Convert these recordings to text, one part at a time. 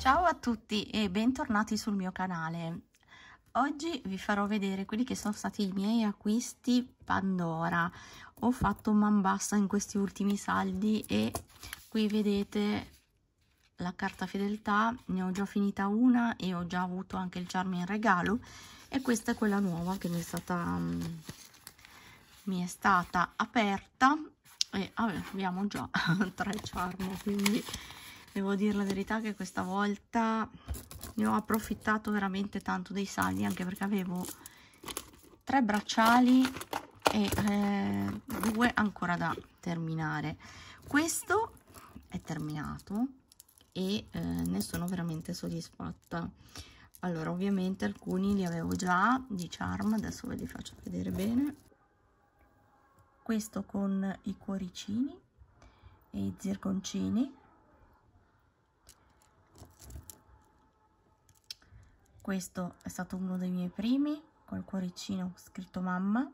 Ciao a tutti e bentornati sul mio canale. Oggi vi farò vedere quelli che sono stati i miei acquisti Pandora. Ho fatto man bassa in questi ultimi saldi e qui vedete la carta fedeltà, ne ho già finita una e ho già avuto anche il charme in regalo e questa è quella nuova che mi è stata, mm, mi è stata aperta e vabbè, abbiamo già tre charme quindi devo dire la verità che questa volta ne ho approfittato veramente tanto dei saldi anche perché avevo tre bracciali e eh, due ancora da terminare questo è terminato e eh, ne sono veramente soddisfatta allora ovviamente alcuni li avevo già di charm adesso ve li faccio vedere bene questo con i cuoricini e i zirconcini questo è stato uno dei miei primi col cuoricino scritto mamma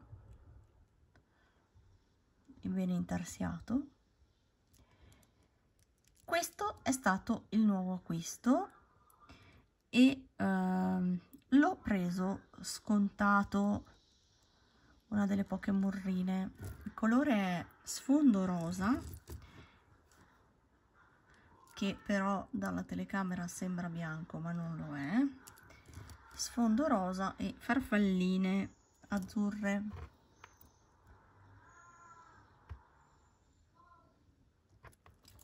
e bene intarsiato questo è stato il nuovo acquisto e ehm, l'ho preso scontato una delle poche murrine il colore è sfondo rosa che però dalla telecamera sembra bianco ma non lo è sfondo rosa e farfalline azzurre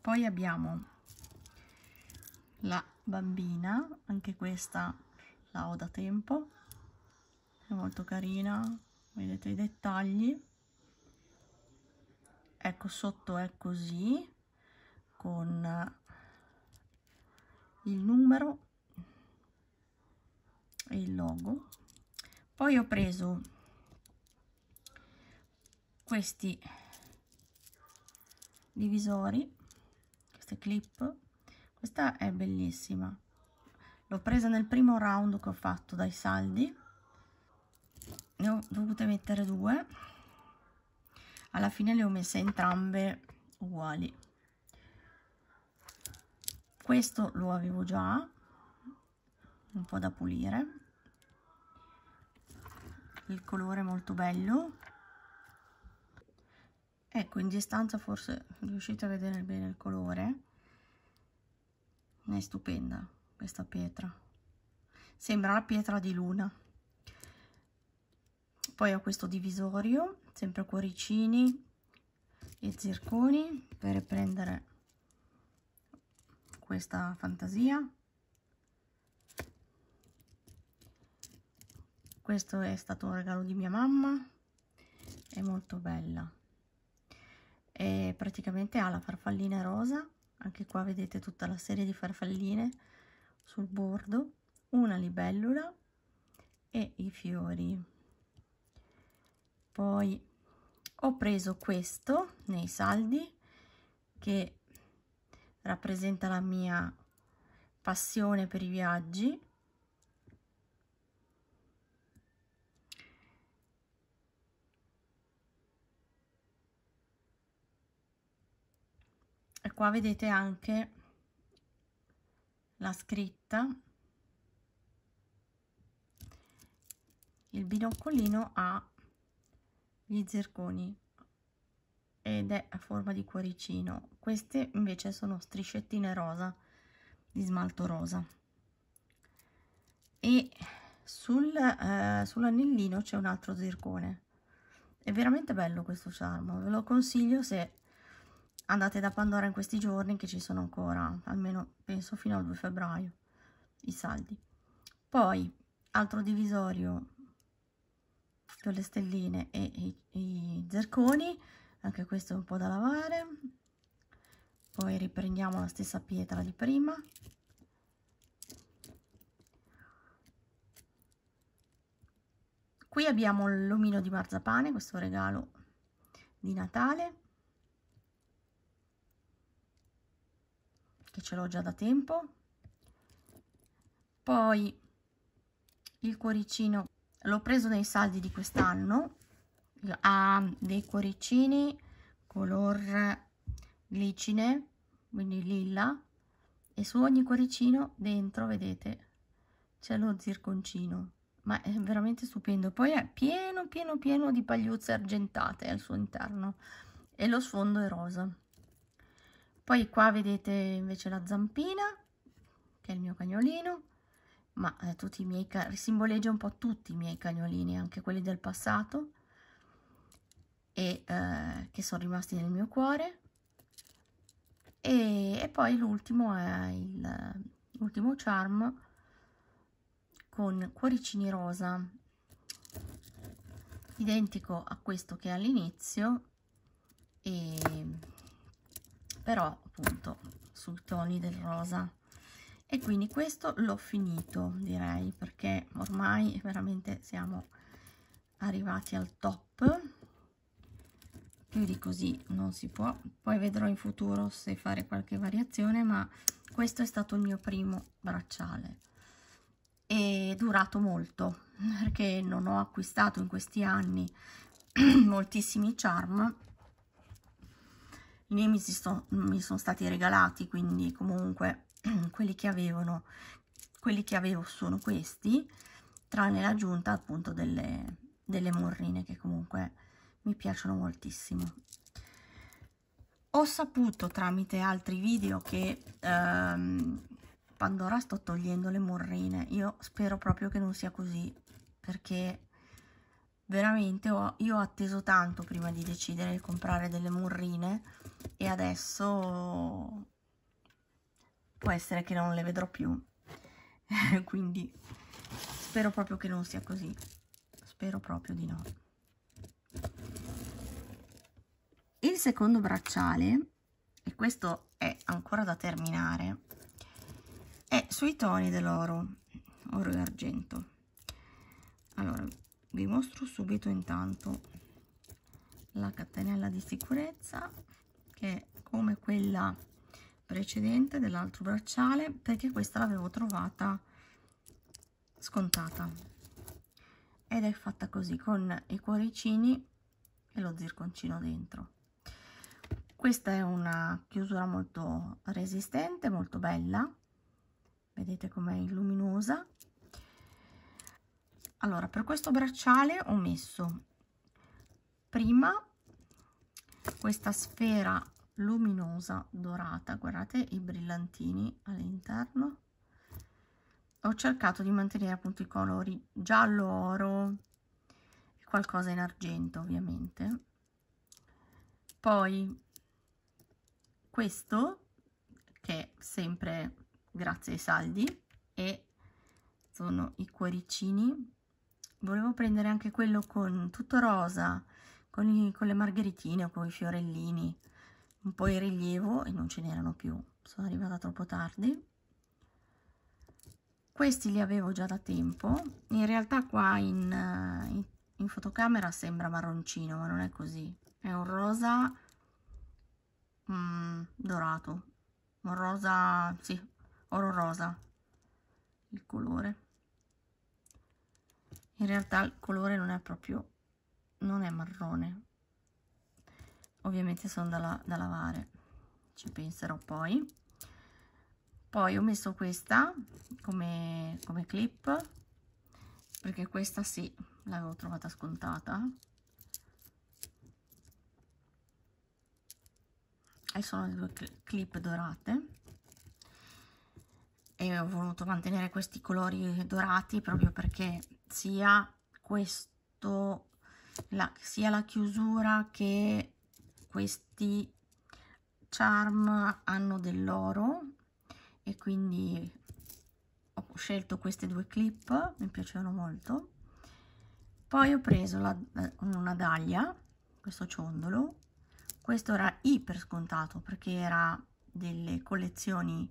poi abbiamo la bambina anche questa la ho da tempo è molto carina vedete i dettagli ecco sotto è così con il numero il logo poi ho preso questi divisori queste clip questa è bellissima l'ho presa nel primo round che ho fatto dai saldi ne ho dovute mettere due alla fine le ho messe entrambe uguali questo lo avevo già un po' da pulire il colore molto bello ecco in distanza forse riuscite a vedere bene il colore è stupenda questa pietra sembra la pietra di luna poi ho questo divisorio sempre cuoricini e zirconi per prendere questa fantasia questo è stato un regalo di mia mamma è molto bella e praticamente ha la farfallina rosa anche qua vedete tutta la serie di farfalline sul bordo una libellula e i fiori poi ho preso questo nei saldi che rappresenta la mia passione per i viaggi qua vedete anche la scritta il binoccolino ha gli zirconi ed è a forma di cuoricino queste invece sono striscettine rosa di smalto rosa e sul, eh, sull'anellino c'è un altro zircone è veramente bello questo charmo ve lo consiglio se andate da Pandora in questi giorni che ci sono ancora, almeno penso fino al 2 febbraio, i saldi. Poi, altro divisorio con le stelline e i, i zirconi, anche questo è un po' da lavare. Poi riprendiamo la stessa pietra di prima. Qui abbiamo l'omino di marzapane, questo regalo di Natale che ce l'ho già da tempo poi il cuoricino l'ho preso nei saldi di quest'anno ha dei cuoricini color glicine quindi lilla e su ogni cuoricino dentro vedete c'è lo zirconcino ma è veramente stupendo poi è pieno pieno pieno di pagliuzze argentate al suo interno e lo sfondo è rosa poi qua vedete invece la zampina, che è il mio cagnolino, ma eh, tutti i miei simboleggia un po' tutti i miei cagnolini, anche quelli del passato, e eh, che sono rimasti nel mio cuore. E, e poi l'ultimo è l'ultimo charm con cuoricini rosa, identico a questo che è all'inizio, e però appunto sul toni del rosa e quindi questo l'ho finito direi perché ormai veramente siamo arrivati al top più di così non si può poi vedrò in futuro se fare qualche variazione ma questo è stato il mio primo bracciale è durato molto perché non ho acquistato in questi anni moltissimi charm i Nemesis son, mi sono stati regalati, quindi comunque quelli che avevano, quelli che avevo sono questi, tranne l'aggiunta appunto delle, delle morrine che comunque mi piacciono moltissimo. Ho saputo tramite altri video che ehm, Pandora sto togliendo le morrine, io spero proprio che non sia così, perché veramente ho, io ho atteso tanto prima di decidere di comprare delle morrine, e adesso può essere che non le vedrò più quindi spero proprio che non sia così spero proprio di no il secondo bracciale e questo è ancora da terminare è sui toni dell'oro oro e argento allora vi mostro subito intanto la catenella di sicurezza che come quella precedente dell'altro bracciale perché questa l'avevo trovata scontata ed è fatta così con i cuoricini e lo zirconcino dentro questa è una chiusura molto resistente molto bella vedete com'è luminosa allora per questo bracciale ho messo prima questa sfera luminosa dorata guardate i brillantini all'interno ho cercato di mantenere appunto i colori giallo oro e qualcosa in argento ovviamente poi questo che sempre grazie ai saldi e sono i cuoricini volevo prendere anche quello con tutto rosa con, i, con le margheritine o con i fiorellini un po' in rilievo e non ce n'erano più sono arrivata troppo tardi questi li avevo già da tempo in realtà qua in, eh, in, in fotocamera sembra marroncino ma non è così è un rosa mm, dorato un rosa sì oro rosa il colore in realtà il colore non è proprio non è marrone ovviamente sono da, da lavare ci penserò poi poi ho messo questa come, come clip perché questa sì l'avevo trovata scontata e sono due clip dorate e ho voluto mantenere questi colori dorati proprio perché sia questo la, sia la chiusura che questi charm hanno dell'oro e quindi ho scelto queste due clip mi piacevano molto poi ho preso la, eh, una daglia questo ciondolo questo era iper scontato perché era delle collezioni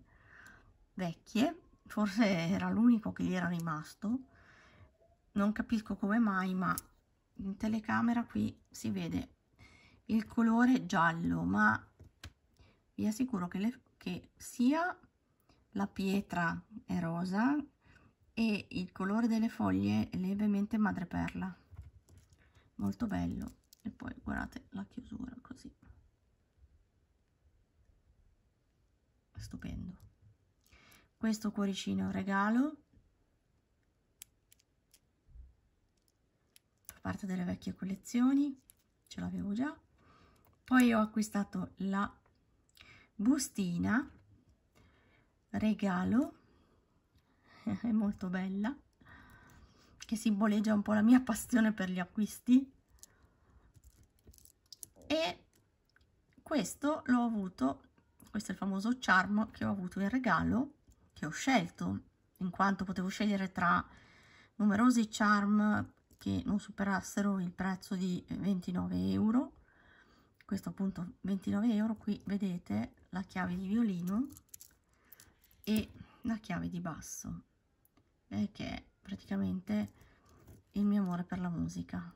vecchie forse era l'unico che gli era rimasto non capisco come mai ma in telecamera qui si vede il colore giallo ma vi assicuro che, le, che sia la pietra è rosa e il colore delle foglie è levemente madreperla molto bello e poi guardate la chiusura così stupendo questo cuoricino regalo parte delle vecchie collezioni, ce l'avevo già. Poi ho acquistato la bustina, regalo, è molto bella, che simboleggia un po' la mia passione per gli acquisti. E questo l'ho avuto, questo è il famoso charm che ho avuto in regalo, che ho scelto, in quanto potevo scegliere tra numerosi charm che non superassero il prezzo di 29 eh, euro questo appunto 29 euro qui vedete la chiave di violino e la chiave di basso eh, che è praticamente il mio amore per la musica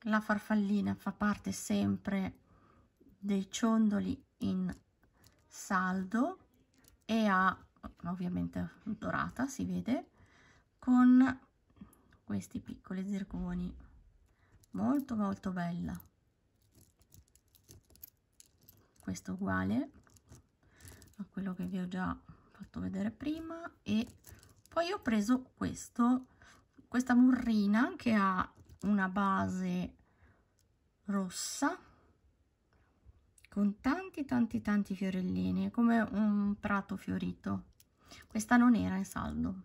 la farfallina fa parte sempre dei ciondoli in saldo e ha ovviamente dorata si vede con questi piccoli zirconi molto molto bella questo uguale a quello che vi ho già fatto vedere prima e poi ho preso questo questa burrina che ha una base rossa con tanti tanti tanti fiorellini come un prato fiorito questa non era in saldo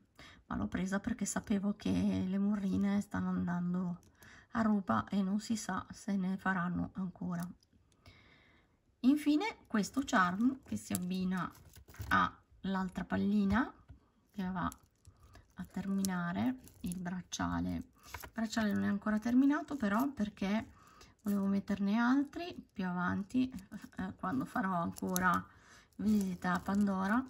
ma l'ho presa perché sapevo che le murrine stanno andando a ruba e non si sa se ne faranno ancora infine questo charm che si abbina all'altra pallina che va a terminare il bracciale il bracciale non è ancora terminato però perché volevo metterne altri più avanti eh, quando farò ancora visita a Pandora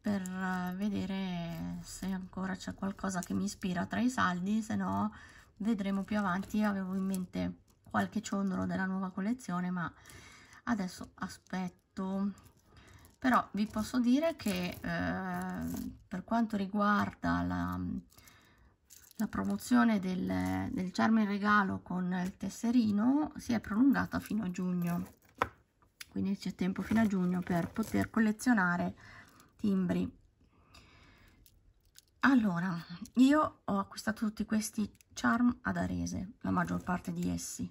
per eh, vedere se ancora c'è qualcosa che mi ispira tra i saldi se no vedremo più avanti avevo in mente qualche ciondolo della nuova collezione ma adesso aspetto però vi posso dire che eh, per quanto riguarda la la promozione del, del charme in regalo con il tesserino si è prolungata fino a giugno, quindi c'è tempo fino a giugno per poter collezionare timbri. Allora, io ho acquistato tutti questi charm ad Arese, la maggior parte di essi.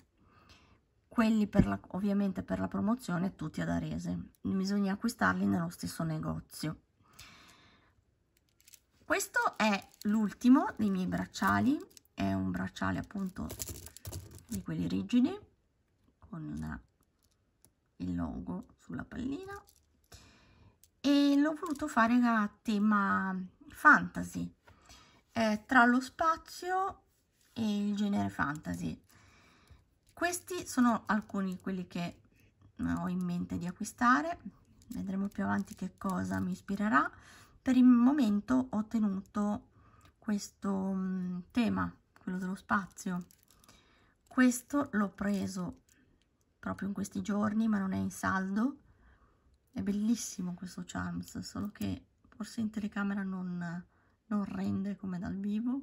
Quelli per la, ovviamente per la promozione tutti ad Arese. Bisogna acquistarli nello stesso negozio questo è l'ultimo dei miei bracciali è un bracciale appunto di quelli rigidi con una, il logo sulla pallina e l'ho voluto fare a tema fantasy eh, tra lo spazio e il genere fantasy questi sono alcuni di quelli che eh, ho in mente di acquistare vedremo più avanti che cosa mi ispirerà per il momento ho tenuto questo tema quello dello spazio questo l'ho preso proprio in questi giorni ma non è in saldo è bellissimo questo charms solo che forse in telecamera non, non rende come dal vivo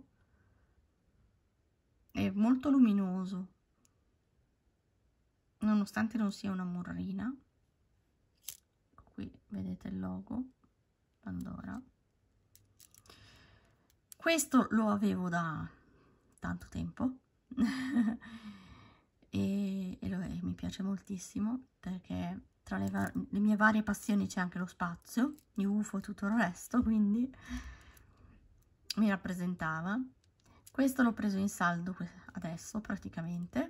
è molto luminoso nonostante non sia una murrina qui vedete il logo Pandora questo lo avevo da tanto tempo e, e, lo è, mi piace moltissimo perché tra le, le mie varie passioni c'è anche lo spazio, gli UFO e tutto il resto, quindi mi rappresentava. Questo l'ho preso in saldo adesso praticamente,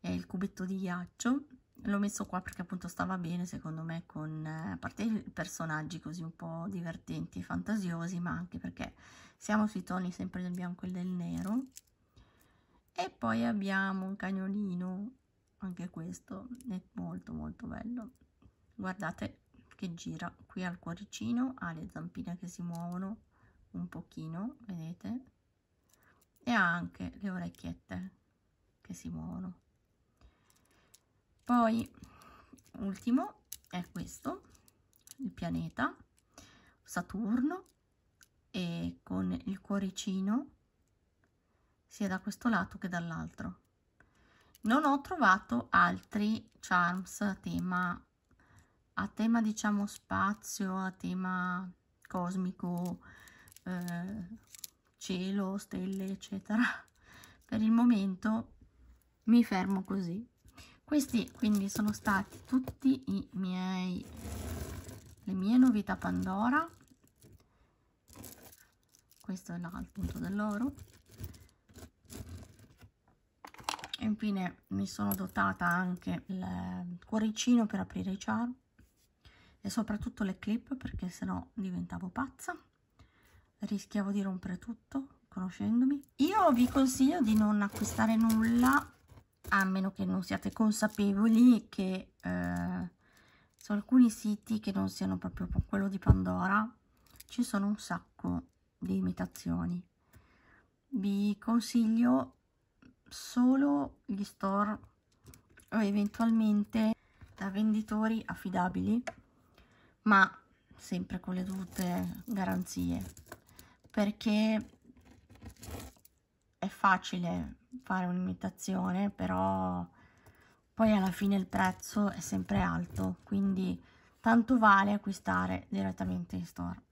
è il cubetto di ghiaccio l'ho messo qua perché appunto stava bene secondo me con eh, a parte i personaggi così un po' divertenti e fantasiosi ma anche perché siamo sui toni sempre del bianco e del nero e poi abbiamo un cagnolino anche questo è molto molto bello guardate che gira qui al cuoricino ha le zampine che si muovono un pochino vedete e ha anche le orecchiette che si muovono poi ultimo è questo il pianeta Saturno e con il cuoricino sia da questo lato che dall'altro non ho trovato altri charms a tema a tema diciamo spazio a tema cosmico eh, cielo stelle eccetera per il momento mi fermo così questi quindi sono stati tutti i miei le mie novità pandora questo è là, il punto dell'oro e infine mi sono dotata anche il cuoricino per aprire i char e soprattutto le clip perché sennò diventavo pazza rischiavo di rompere tutto conoscendomi io vi consiglio di non acquistare nulla a meno che non siate consapevoli che eh, su alcuni siti che non siano proprio quello di Pandora ci sono un sacco di imitazioni vi consiglio solo gli store o eventualmente da venditori affidabili ma sempre con le dovute garanzie perché è facile fare un'imitazione, però poi alla fine il prezzo è sempre alto, quindi tanto vale acquistare direttamente in store.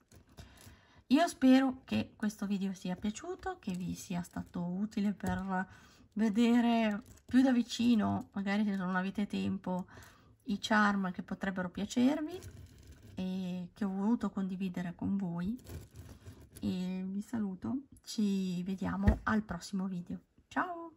Io spero che questo video sia piaciuto, che vi sia stato utile per vedere più da vicino, magari se non avete tempo, i charm che potrebbero piacervi e che ho voluto condividere con voi. E vi saluto, ci vediamo al prossimo video. Tchau!